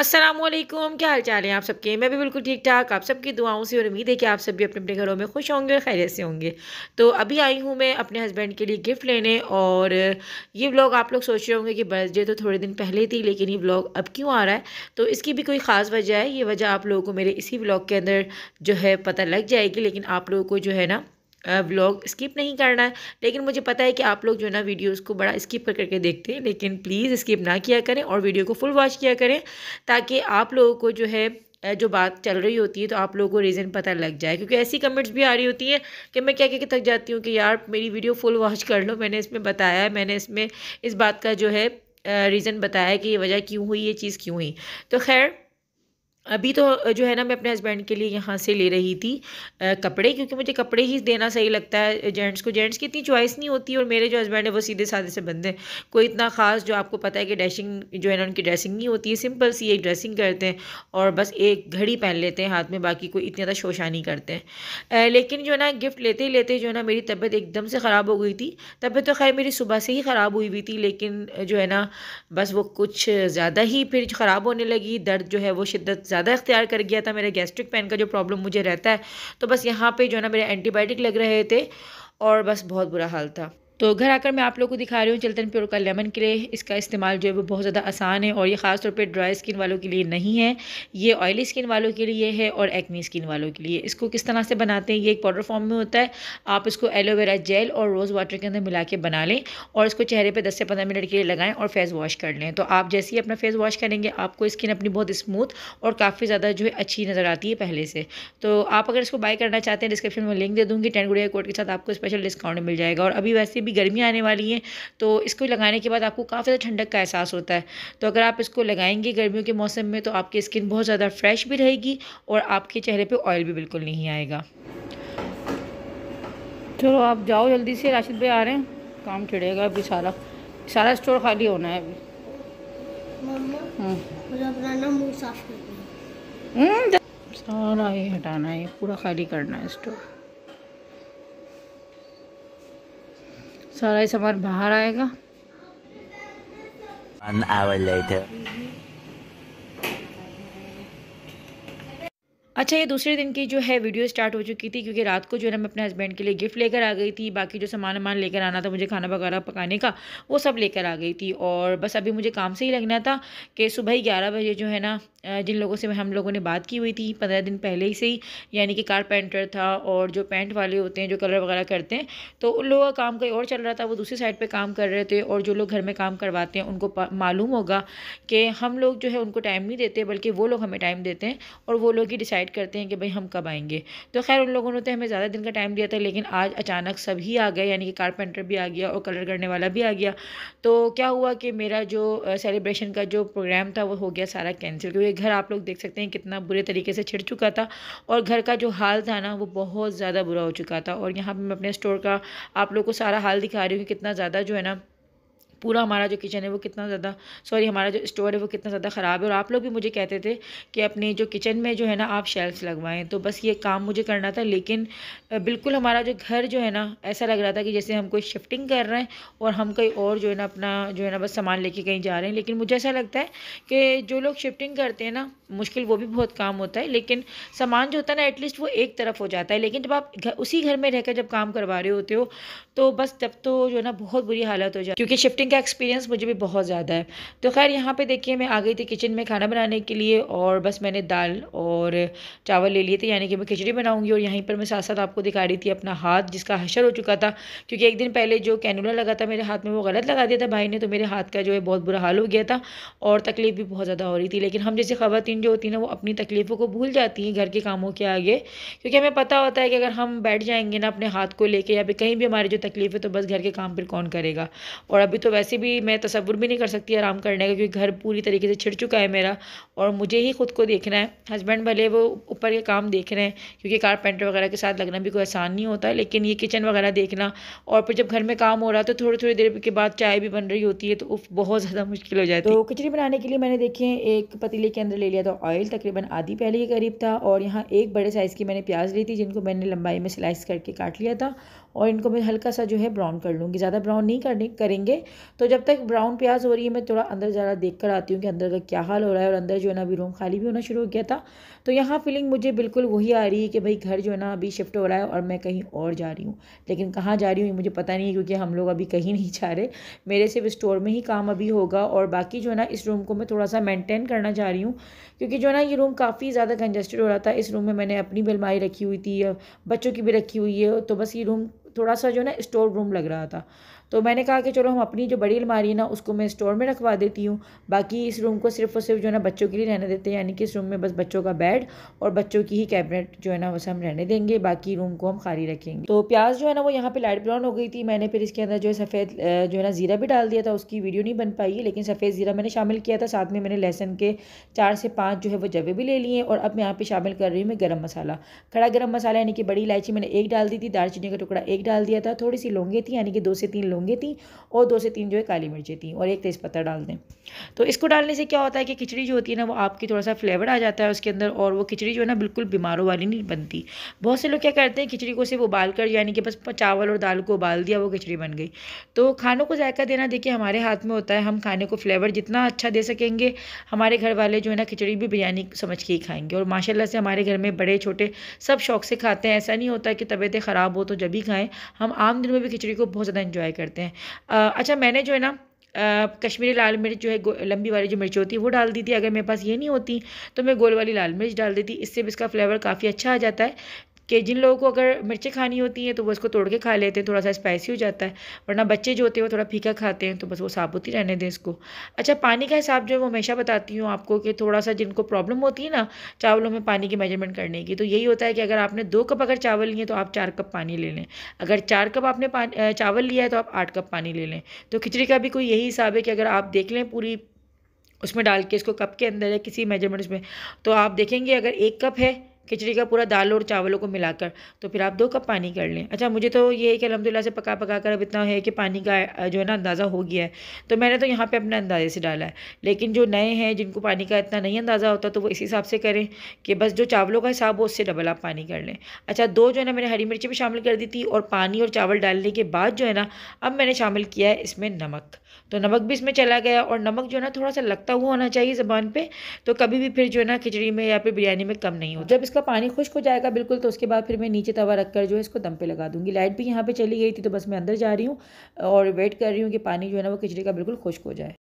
असलम क्या हाल चाल है आप सबके मैं भी बिल्कुल ठीक ठाक आप सबकी दुआओं से और उम्मीद है कि आप सब भी अपने अपने घरों में खुश होंगे और खैरियत से होंगे तो अभी आई हूँ मैं अपने हस्बैंड के लिए गिफ्ट लेने और ये व्लॉग आप लोग सोच रहे होंगे कि बर्थडे तो थोड़े दिन पहले थी लेकिन ये व्लॉग अब क्यों आ रहा है तो इसकी भी कोई ख़ास वजह है ये वजह आप लोगों को मेरे इसी व्लॉग के अंदर जो है पता लग जाएगी लेकिन आप लोगों को जो है ना व्लॉग स्किप नहीं करना है लेकिन मुझे पता है कि आप लोग जो है ना वीडियोज़ को बड़ा स्किप कर करके देखते हैं लेकिन प्लीज़ स्किप ना किया करें और वीडियो को फुल वॉच किया करें ताकि आप लोगों को जो है जो बात चल रही होती है तो आप लोगों को रीज़न पता लग जाए क्योंकि ऐसी कमेंट्स भी आ रही होती हैं कि मैं क्या क्या थक जाती हूँ कि यार मेरी वीडियो फुल वॉच कर लो मैंने इसमें बताया है मैंने इसमें इस बात का जो है रीज़न बताया कि ये वजह क्यों हुई ये चीज़ क्यों हुई तो खैर अभी तो जो है ना मैं अपने हस्बैंड के लिए यहाँ से ले रही थी आ, कपड़े क्योंकि मुझे कपड़े ही देना सही लगता है जेंट्स को जेंट्स की इतनी चॉइस नहीं होती और मेरे जो हस्बैंड है वो सीधे साधे से बंदे हैं कोई इतना ख़ास जो आपको पता है कि डैशिंग जो है ना उनकी ड्रेसिंग नहीं होती है सिंपल सी एक ड्रेसिंग करते हैं और बस एक घड़ी पहन लेते हैं हाथ में बाकी कोई इतनी ज़्यादा शोशा नहीं करते हैं आ, लेकिन जो है ना गिफ्ट लेते ही लेते जो है ना मेरी तबीयत एकदम से ख़राब हो गई थी तबीयत तो खैर मेरी सुबह से ही ख़राब हुई हुई थी लेकिन जो है ना बस वो कुछ ज़्यादा ही फिर ख़राब होने लगी दर्द जो है वो शिद्दत ज़्यादा इख्तियार कर गया था मेरे गैस्ट्रिक पेन का जो प्रॉब्लम मुझे रहता है तो बस यहाँ पर जो है ना मेरे एंटीबायोटिक लग रहे थे और बस बहुत बुरा हाल था तो घर आकर मैं आप लोग को दिखा रही हूँ चिल्तन प्योर का लेमन के लिए इसका इस्तेमाल जो है वो बहुत ज़्यादा आसान है और ये ख़ास तौर पे ड्राई स्किन वालों के लिए नहीं है ये ऑयली स्किन वालों के लिए है और एक्नी स्किन वालों के लिए इसको किस तरह से बनाते हैं ये एक पाउडर फॉर्म में होता है आप इसको एलोवेरा जेल और रोज़ वाटर के अंदर मिला के बना लें और इसको चेहरे पर दस से पंद्रह मिनट के लिए लगाएँ और फेस वॉश कर लें तो आप जैसे ही अपना फेस वॉश करेंगे आपको स्किन अपनी बहुत स्मूथ और काफ़ी ज़्यादा जो है अच्छी नज़र आती है पहले से तो आप अगर इसको बाय करना चाहते हैं डिस्क्रिप्शन में लिंक दे दूँगी टेन गुड़िया कोड के साथ आपको स्पेशल डिस्काउंट मिल जाएगा और अभी वैसे भी गर्मी आने वाली है तो इसको लगाने के बाद आपको काफ़ी ज़्यादा ठंडक का एहसास होता है तो अगर आप इसको लगाएंगे गर्मियों के मौसम में तो आपकी स्किन बहुत ज़्यादा फ्रेश भी रहेगी और आपके चेहरे पर ऑयल भी बिल्कुल नहीं आएगा चलो आप जाओ जल्दी से राशिद भाई आ रहे हैं काम चढ़ेगा अभी सारा सारा स्टोर खाली होना है अभी हम्म। हम्म, सारा ये हटाना है पूरा खाली करना है स्टोर सारा ही सामान बाहर आएगा An hour later. अच्छा ये दूसरे दिन की जो है वीडियो स्टार्ट हो चुकी थी क्योंकि रात को जो है ना मैं अपने हस्बैंड के लिए गिफ्ट लेकर आ गई थी बाकी जो सामान वामान लेकर आना था मुझे खाना वगैरह पकाने का वो सब लेकर आ गई थी और बस अभी मुझे काम से ही लगना था कि सुबह ही ग्यारह बजे जो है ना जिन लोगों से हम लोगों ने बात की हुई थी पंद्रह दिन पहले ही से ही यानी कि कारपेंटर था और जो पेंट वाले होते हैं जो कलर वगैरह करते हैं तो उन लोगों का काम कहीं और चल रहा था वो दूसरी साइड पे काम कर रहे थे और जो लोग घर में काम करवाते हैं उनको मालूम होगा कि हम लोग जो है उनको टाइम नहीं देते बल्कि वो लोग हमें टाइम देते हैं और वो लोग ही डिसाइड करते हैं कि भाई हम कब आएँगे तो खैर उन लोगों ने तो हमें ज़्यादा दिन का टाइम दिया था लेकिन आज अचानक सभी आ गए यानी कि कारपेंटर भी आ गया और कलर करने वाला भी आ गया तो क्या हुआ कि मेरा जो सेलिब्रेशन का जो प्रोग्राम था वो हो गया सारा कैंसिल क्योंकि घर आप लोग देख सकते हैं कितना बुरे तरीके से छिड़ चुका था और घर का जो हाल था ना वो बहुत ज़्यादा बुरा हो चुका था और यहाँ पर मैं अपने स्टोर का आप लोग को सारा हाल दिखा रही हूँ कितना ज़्यादा जो है ना पूरा हमारा जो किचन है वो कितना ज़्यादा सॉरी हमारा जो स्टोर है वो कितना ज़्यादा ख़राब है और आप लोग भी मुझे कहते थे कि अपने जो किचन में जो है ना आप शेल्फ़ लगवाएं तो बस ये काम मुझे करना था लेकिन बिल्कुल हमारा जो घर जो है ना ऐसा लग रहा था कि जैसे हम कोई शिफ्टिंग कर रहे हैं और हम कहीं और जो है ना अपना जो है ना बस सामान लेके कहीं जा रहे हैं लेकिन मुझे ऐसा लगता है कि जो लोग शिफ्टिंग करते हैं ना मुश्किल वो भी बहुत काम होता है लेकिन सामान जो होता है ना एटलीस्ट वो एक तरफ हो जाता है लेकिन जब आप घर, उसी घर में रहकर जब काम करवा रहे होते हो तो बस तब तो जो है ना बहुत बुरी हालत हो जाती है क्योंकि शिफ्टिंग का एक्सपीरियंस मुझे भी बहुत ज़्यादा है तो खैर यहाँ पर देखिए मैं आ गई थी किचन में खाना बनाने के लिए और बस मैंने दाल और चावल ले लिए थे यानी कि मैं खिचड़ी बनाऊँगी और यहीं पर मैं साथ साथ आपको दिखा रही थी अपना हाथ जिसका हशर हो चुका था क्योंकि एक दिन पहले जो कैनूला लगा था मेरे हाथ में वो गलत लगा दिया था भाई ने तो मेरे हाथ का जो है बहुत बुरा हाल हो गया था और तकलीफ भी बहुत ज़्यादा हो रही थी लेकिन हम जैसे खबर औरतें जो होती है ना वो अपनी तकलीफ़ों को भूल जाती हैं घर के कामों के आगे क्योंकि हमें पता होता है कि अगर हम बैठ जाएंगे ना अपने हाथ को लेके या फिर कहीं भी हमारी जो तकलीफ़ है तो बस घर के काम फिर कौन करेगा और अभी तो वैसे भी मैं तस्वुर भी नहीं कर सकती आराम करने का क्योंकि घर पूरी तरीके से छिड़ चुका है मेरा और मुझे ही खुद को देखना है हस्बैंड भले वो ऊपर के काम देख रहे हैं क्योंकि कारपेंटर वगैरह के साथ लगना भी कोई आसान नहीं होता लेकिन ये किचन वगैरह देखना और फिर जब घर में काम हो रहा तो थोड़ी थोड़ी देर के बाद चाय भी बन रही होती है तो बहुत ज़्यादा मुश्किल हो जाए तो खिचड़ी बनाने के लिए मैंने देखिए एक पतीले के अंदर ले लिया था ऑयल तकरीबन आधी पहले के करीब था और यहाँ एक बड़े साइज़ की मैंने प्याज ली थी जिनको मैंने लंबाई में स्लाइस करके काट लिया था और इनको मैं हल्का सा जो है ब्राउन कर लूँगी ज़्यादा ब्राउन नहीं करने करेंगे तो जब तक ब्राउन प्याज हो रही है मैं थोड़ा अंदर ज़रा देख कर आती हूँ कि अंदर का क्या हाल हो रहा है और अंदर जो है ना अभी रूम खाली भी होना शुरू हो गया था तो यहाँ फीलिंग मुझे बिल्कुल वही आ रही है कि भाई घर जो है ना अभी शिफ्ट हो रहा है और मैं कहीं और जा रही हूँ लेकिन कहाँ जा रही हूँ मुझे पता नहीं है क्योंकि हम लोग अभी कहीं नहीं जा रहे मेरे सिर्फ स्टोर में ही काम अभी होगा और बाकी जो है ना इस रूम को मैं थोड़ा सा मैंटेन करना चाह रही हूँ क्योंकि जो है ना ये रूम काफ़ी ज़्यादा कंजस्टेड हो रहा था इस रूम में मैंने अपनी भी रखी हुई थी बच्चों की भी रखी हुई है तो बस ये रूम थोड़ा सा जो है ना स्टोर रूम लग रहा था तो मैंने कहा कि चलो हम अपनी जो बड़ी अलमारी है ना उसको मैं स्टोर में रखवा देती हूँ बाकी इस रूम को सिर्फ और सिर्फ जो है ना बच्चों के लिए रहने देते हैं यानी कि इस रूम में बस बच्चों का बेड और बच्चों की ही कैबिनेट जो है ना वैसे हम रहने देंगे बाकी रूम को हम खाली रखेंगे तो प्याज जो है ना वो यहाँ पर लाइट ब्राउन हो गई थी मैंने फिर इसके अंदर जो है सफ़ेद जो है ना ज़ीरा भी डाल दिया था उसकी वीडियो नहीं बन पाई लेकिन सफ़ेद ज़ीरा मैंने शामिल किया था साथ में मैंने लहसन के चार से पाँच जो है वो जवे भी ले लिए और अब मैं यहाँ पर शामिल कर रही हूँ मैं गर्म मसाला खड़ा गर्म मसाला यानी कि बड़ी इलायची मैंने एक डाल दी थी दालचीनी का टुकड़ा एक डाल दिया था थोड़ी सी लौंगे थी यानी कि दो से तीन लौंगे थी और दो से तीन जो है काली मिर्चें थी और एक तेज़पत्ता डाल दें तो इसको डालने से क्या होता है कि खिचड़ी जो होती है ना वो आपकी थोड़ा सा फ्लेवर आ जाता है उसके अंदर और वो खिचड़ी जो है ना बिल्कुल बीमारों वाली नहीं बनती बहुत से लोग क्या करते हैं खिचड़ी को सिर्फ उबाल कर यानी कि बस चावल और दाल को उबाल दिया वो खिचड़ी बन गई तो खानों को जायका देना देखिए हमारे हाथ में होता है हम खाने को फ्लेवर जितना अच्छा दे सकेंगे हमारे घर वाले जो है ना खिचड़ी भी बिरयानी समझ के ही खाएंगे और माशाल्लाह से हमारे घर में बड़े छोटे सब शौक से खाते हैं ऐसा नहीं होता कि तबीयतें ख़राब हो तो जब भी खाएं हम आम दिन में भी खिचड़ी को बहुत ज़्यादा इन्जॉय करते हैं करते हैं आ, अच्छा मैंने जो है ना कश्मीरी लाल मिर्च जो है लंबी वाली जो मिर्च होती है वो डाल दी थी अगर मेरे पास ये नहीं होती तो मैं गोल वाली लाल मिर्च डाल देती इससे भी इसका फ्लेवर काफ़ी अच्छा आ जाता है कि जिन लोगों को अगर मिर्चें खानी होती हैं तो वो इसको तोड़ के खा लेते हैं थोड़ा सा स्पाइसी हो जाता है वरना बच्चे जो होते हैं वो थोड़ा फीका खाते हैं तो बस वो साबुत ही रहने दें इसको अच्छा पानी का हिसाब जो है वो हमेशा बताती हूँ आपको कि थोड़ा सा जिनको प्रॉब्लम होती है ना चावलों में पानी की मेजरमेंट करने की तो यही होता है कि अगर आपने दो कप अगर चावल लिए तो आप चार कप पानी ले लें अगर चार कप आपने चावल लिया है तो आप आठ कप पानी ले लें तो खिचड़ी का भी कोई यही हिसाब है कि अगर आप देख लें पूरी उसमें डाल के इसको कप के अंदर या किसी मेजरमेंट्स में तो आप देखेंगे अगर एक कप है खिचड़ी का पूरा दाल और चावलों को मिलाकर तो फिर आप दो कप पानी कर लें अच्छा मुझे तो ये है कि अलहमदिल्ला से पका पका कर अब इतना है कि पानी का जो है ना अंदाज़ा हो गया है तो मैंने तो यहाँ पर अपने अंदाजे से डाला है लेकिन जो नए हैं जिनको पानी का इतना नहीं अंदाज़ा होता तो वो इस हिसाब से करें कि बस जो चावलों का हिसाब हो उससे डबल आप पानी कर लें अच्छा दो जो है ना मैंने हरी मिर्ची भी शामिल कर दी थी और पानी और चावल डालने के बाद जो है ना अब मैंने शामिल किया है इसमें नमक तो नमक भी इसमें चला गया और नमक जो है ना थोड़ा सा लगता हुआ होना चाहिए ज़बान पे तो कभी भी फिर जो है ना खिचड़ी में या फिर बिरयानी में कम नहीं हो जब इसका पानी खुश्क हो जाएगा बिल्कुल तो उसके बाद फिर मैं नीचे तवा रख कर जो है इसको दम पे लगा दूँगी लाइट भी यहाँ पर चली गई थी तो बस मैं अंदर जा रही हूँ और वेट कर रही हूँ कि पानी जो है ना वो खिचड़ी का बिल्कुल खुश्क हो जाए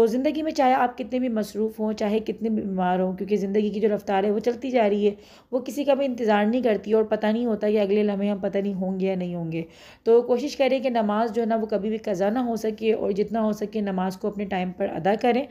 तो ज़िंदगी में चाहे आप कितने भी मसरूफ़ हों चाहे कितने भी बीमार हों क्योंकि ज़िंदगी की जो रफ़्तार है वो चलती जा रही है वो किसी का भी इंतज़ार नहीं करती और पता नहीं होता कि अगले लम्हे हम पता नहीं होंगे या नहीं होंगे तो कोशिश करें कि नमाज़ जो है ना वो कभी भी कज़ा ना हो सके और जितना हो सके नमाज़ को अपने टाइम पर अदा करें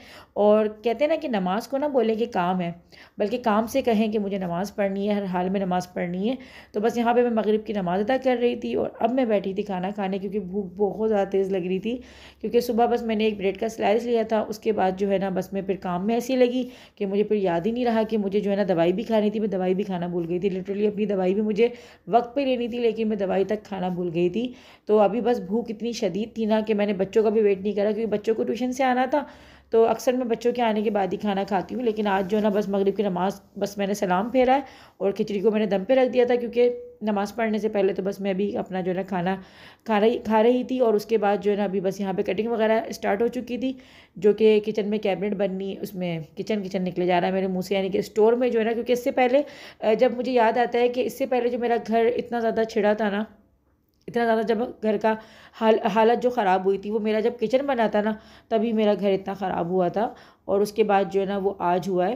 और कहते हैं ना कि नमाज़ को ना बोलें कि काम है बल्कि काम से कहें कि मुझे नमाज़ पढ़नी है हर हाल में नमाज़ पढ़नी है तो बस यहाँ पर मैं मगरब की नमाज़ अदा कर रही थी और अब मैं बैठी थी खाना खाने क्योंकि भूख बहुत ज़्यादा तेज़ लग रही थी क्योंकि सुबह बस मैंने एक ब्रेड का स्लाइस लिया था था उसके बाद जो है ना बस मैं फिर काम में ऐसी लगी कि मुझे फिर याद ही नहीं रहा कि मुझे जो है ना दवाई भी खानी थी मैं दवाई भी खाना भूल गई थी लिटरली अपनी दवाई भी मुझे वक्त पर लेनी थी लेकिन मैं दवाई तक खाना भूल गई थी तो अभी बस भूख इतनी शदीद थी ना कि मैंने बच्चों का भी वेट नहीं करा क्योंकि बच्चों को ट्यूशन से आना था तो अक्सर मैं बच्चों के आने के बाद ही खाना खाती हूँ लेकिन आज जो है ना बस मगरब की नमाज़ बस मैंने सलाम फेरा है और खिचड़ी को मैंने दम पे रख दिया था क्योंकि नमाज़ पढ़ने से पहले तो बस मैं भी अपना जो है ना खाना खा रही खा रही थी और उसके बाद जो है ना अभी बस यहाँ पे कटिंग वगैरह स्टार्ट हो चुकी थी जो कि किचन में कैबिनेट बननी उसमें किचन किचन निकले जा रहा है मेरे मुँह से यानी कि स्टोर में जो है ना क्योंकि इससे पहले जब मुझे याद आता है कि इससे पहले जो मेरा घर इतना ज़्यादा छिड़ा था ना इतना ज़्यादा जब घर का हाल हालत जो ख़राब हुई थी वो मेरा जब किचन बना था ना तभी मेरा घर इतना ख़राब हुआ था और उसके बाद जो है ना वो आज हुआ है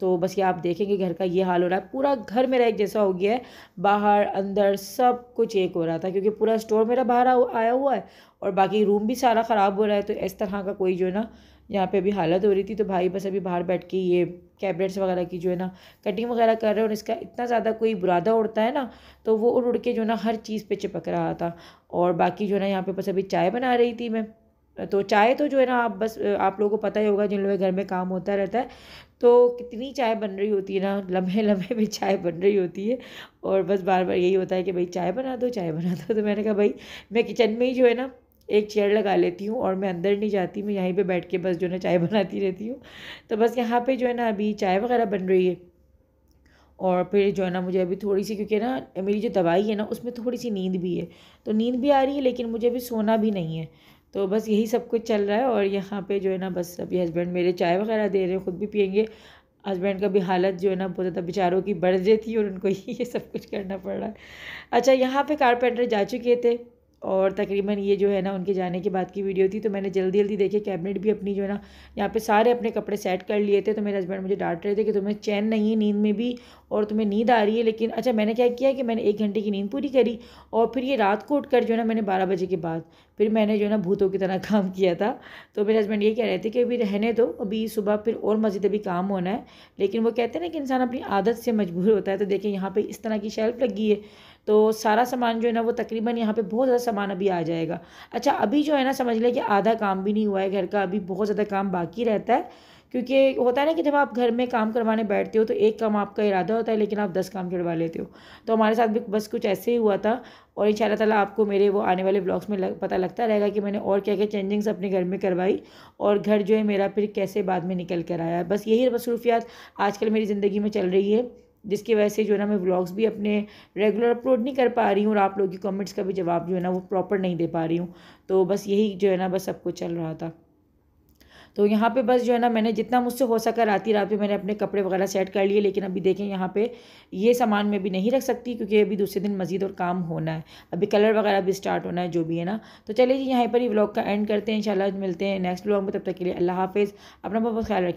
तो बस ये आप देखेंगे घर का ये हाल हो रहा है पूरा घर मेरा एक जैसा हो गया है बाहर अंदर सब कुछ एक हो रहा था क्योंकि पूरा स्टोर मेरा बाहर आया हुआ है और बाकी रूम भी सारा ख़राब हो रहा है तो इस तरह का कोई जो है ना यहाँ पे अभी हालत हो रही थी तो भाई बस अभी बाहर बैठ के ये कैबिनेट्स वगैरह की जो है ना कटिंग वगैरह कर रहे हैं और इसका इतना ज़्यादा कोई बुरादा उड़ता है ना तो वो उड़ उड़ के जो है ना हर चीज़ पे चिपक रहा था और बाकी जो है ना यहाँ पे बस अभी चाय बना रही थी मैं तो चाय तो जो है ना आप बस आप लोगों को पता ही होगा जिन लोगों के घर में काम होता रहता है तो कितनी चाय बन रही होती है ना लम्हे लम्हे में चाय बन रही होती है और बस बार बार यही होता है कि भाई चाय बना दो चाय बना दो तो मैंने कहा भाई मैं किचन में ही जो है ना एक चेयर लगा लेती हूँ और मैं अंदर नहीं जाती मैं यहीं पे बैठ के बस जो है ना चाय बनाती रहती हूँ तो बस यहाँ पे जो है ना अभी चाय वगैरह बन रही है और फिर जो है ना मुझे अभी थोड़ी सी क्योंकि ना मेरी जो दवाई है ना उसमें थोड़ी सी नींद भी है तो नींद भी आ रही है लेकिन मुझे अभी सोना भी नहीं है तो बस यही सब कुछ चल रहा है और यहाँ पे जो है ना बस अभी हस्बैंड मेरे चाय वगैरह दे रहे हैं ख़ुद भी पियेंगे हस्बैंड का भी हालत जो है ना बहुत ज़्यादा बेचारों की बढ़ रही थी और उनको ये सब कुछ करना पड़ रहा है अच्छा यहाँ पे कारपेंटर जा चुके थे और तकरीबन ये जो है ना उनके जाने के बाद की वीडियो थी तो मैंने जल्दी जल्दी देखे कैबिनेट भी अपनी जो है ना यहाँ पे सारे अपने कपड़े सेट कर लिए थे तो मेरे हस्बैंड मुझे डांट रहे थे कि तुम्हें चैन नहीं है नींद में भी और तुम्हें नींद आ रही है लेकिन अच्छा मैंने क्या किया कि मैंने एक घंटे की नींद पूरी करी और फिर ये रात को उठ कर जो है ना मैंने बारह बजे के बाद फिर मैंने जो है ना भूतों की तरह काम किया था तो मेरे हस्बैंड ये कह रहे थे कि अभी रहने दो अभी सुबह फिर और मज़ीद अभी काम होना है लेकिन वो कहते हैं ना कि इंसान अपनी आदत से मजबूर होता है तो देखें यहाँ पर इस तरह की शेल्फ लगी है तो सारा सामान जो है ना वो तकरीबन यहाँ पे बहुत ज़्यादा सामान अभी आ जाएगा अच्छा अभी जो है ना समझ लें कि आधा काम भी नहीं हुआ है घर का अभी बहुत ज़्यादा काम बाकी रहता है क्योंकि होता है ना कि जब आप घर में काम करवाने बैठते हो तो एक काम आपका इरादा होता है लेकिन आप दस काम करवा लेते हो तो हमारे साथ भी बस कुछ ऐसे ही हुआ था और इन ताला आपको मेरे वो आने वाले ब्लॉग्स में लग, पता लगता रहेगा कि मैंने और क्या क्या चेंजिंग्स अपने घर में करवाई और घर जो है मेरा फिर कैसे बाद में निकल कर आया बस यही मसरूफियात आजकल मेरी ज़िंदगी में चल रही है जिसकी वजह से जो है ना मैं व्लॉग्स भी अपने रेगुलर अपलोड नहीं कर पा रही हूँ और आप लोगों की कमेंट्स का भी जवाब जो है ना वो प्रॉपर नहीं दे पा रही हूँ तो बस यही जो है ना बस सब कुछ चल रहा था तो यहाँ पे बस जो है ना मैंने जितना मुझसे हो सका रात ही रात पे मैंने अपने कपड़े वगैरह सेट कर लिए लेकिन अभी देखें यहाँ पे ये सामान मैं भी नहीं रख सकती क्योंकि अभी दूसरे दिन मज़ीद और काम होना है अभी कलर वगैरह भी स्टार्ट होना है जो भी है ना तो चलिए जी यहाँ पर ही व्लॉग का एंड करते हैं इन मिलते हैं नेक्स्ट व्लॉग में तब तक के लिए अल्लाह हाफ अपना बहुत ख्याल रखें